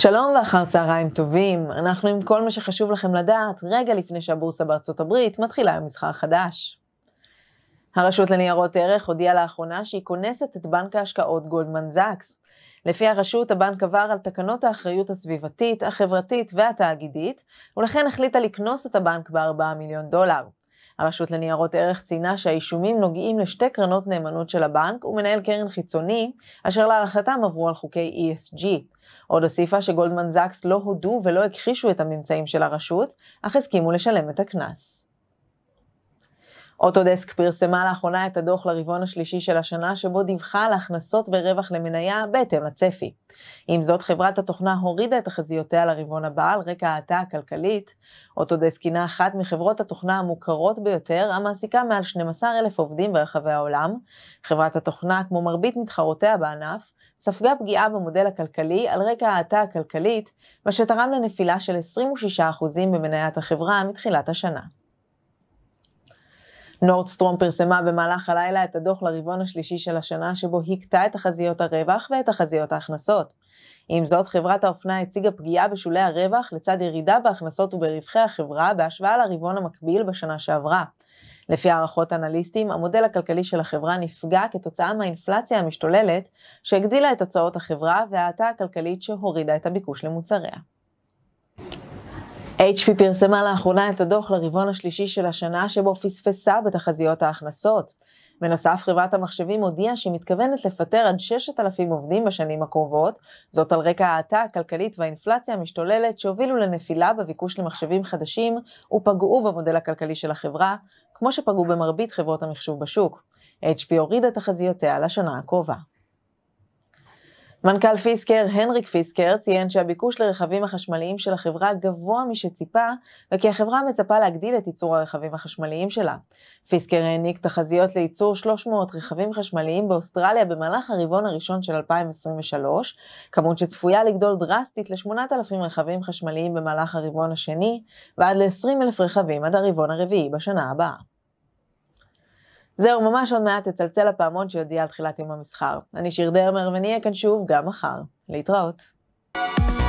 שלום ואחר צהריים טובים, אנחנו עם כל מה שחשוב לכם לדעת רגע לפני שהבורסה בארצות הברית מתחילה עם מסחר חדש. הרשות לניירות ערך הודיעה לאחרונה שהיא כונסת את בנק ההשקעות גולדמן זאקס. לפי הרשות, הבנק עבר על תקנות האחריות הסביבתית, החברתית והתאגידית, ולכן החליטה לקנוס את הבנק ב-4 מיליון דולר. הרשות לניירות ערך ציינה שהאישומים נוגעים לשתי קרנות נאמנות של הבנק ומנהל קרן חיצוני, אשר להערכתם עברו על חוקי ESG. עוד הוסיפה שגולדמן זקס לא הודו ולא הכחישו את הממצאים של הרשות, אך הסכימו לשלם את הקנס. אוטודסק פרסמה לאחרונה את הדוח לרבעון השלישי של השנה, שבו דיווחה על הכנסות ורווח למניה בהתאם לצפי. עם זאת, חברת התוכנה הורידה את תחזיותיה לרבעון הבא על רקע ההאטה הכלכלית. אוטודסק הינה אחת מחברות התוכנה המוכרות ביותר, המעסיקה מעל 12,000 עובדים ברחבי העולם. חברת התוכנה, כמו מרבית מתחרותיה בענף, ספגה פגיעה במודל הכלכלי על רקע ההאטה הכלכלית, מה שתרם לנפילה של 26% במניית החברה מתחילת השנה. נורדסטרום פרסמה במהלך הלילה את הדוח לרבעון השלישי של השנה שבו הכתה את תחזיות הרווח ואת תחזיות ההכנסות. עם זאת, חברת האופנה הציגה פגיעה בשולי הרווח לצד ירידה בהכנסות וברווחי החברה בהשוואה לרבעון המקביל בשנה שעברה. לפי הערכות אנליסטים, המודל הכלכלי של החברה נפגע כתוצאה מהאינפלציה המשתוללת, שהגדילה את הוצאות החברה וההאטה הכלכלית שהורידה את הביקוש למוצריה. HP פרסמה לאחרונה את הדוח לרבעון השלישי של השנה שבו פספסה בתחזיות ההכנסות. בנוסף, חברת המחשבים הודיעה שהיא מתכוונת לפטר עד 6,000 עובדים בשנים הקרובות, זאת על רקע ההאטה הכלכלית והאינפלציה המשתוללת שהובילו לנפילה בביקוש למחשבים חדשים ופגעו במודל הכלכלי של החברה, כמו שפגעו במרבית חברות המחשוב בשוק. HP הורידה תחזיותיה לשנה הקרובה. מנכ"ל פיסקר, הנריק פיסקר, ציין שהביקוש לרכבים החשמליים של החברה גבוה משציפה, וכי החברה מצפה להגדיל את ייצור הרכבים החשמליים שלה. פיסקר העניק תחזיות לייצור 300 רכבים חשמליים באוסטרליה במהלך הרבעון הראשון של 2023, כמות שצפויה לגדול דרסטית ל-8,000 רכבים חשמליים במהלך הרבעון השני, ועד ל-20,000 רכבים עד הרבעון הרביעי בשנה הבאה. זהו, ממש עוד מעט תצלצל הפעמון שיודיע על תחילת יום המסחר. אני שיר דרמר, ונהיה כאן שוב גם מחר. להתראות. thank you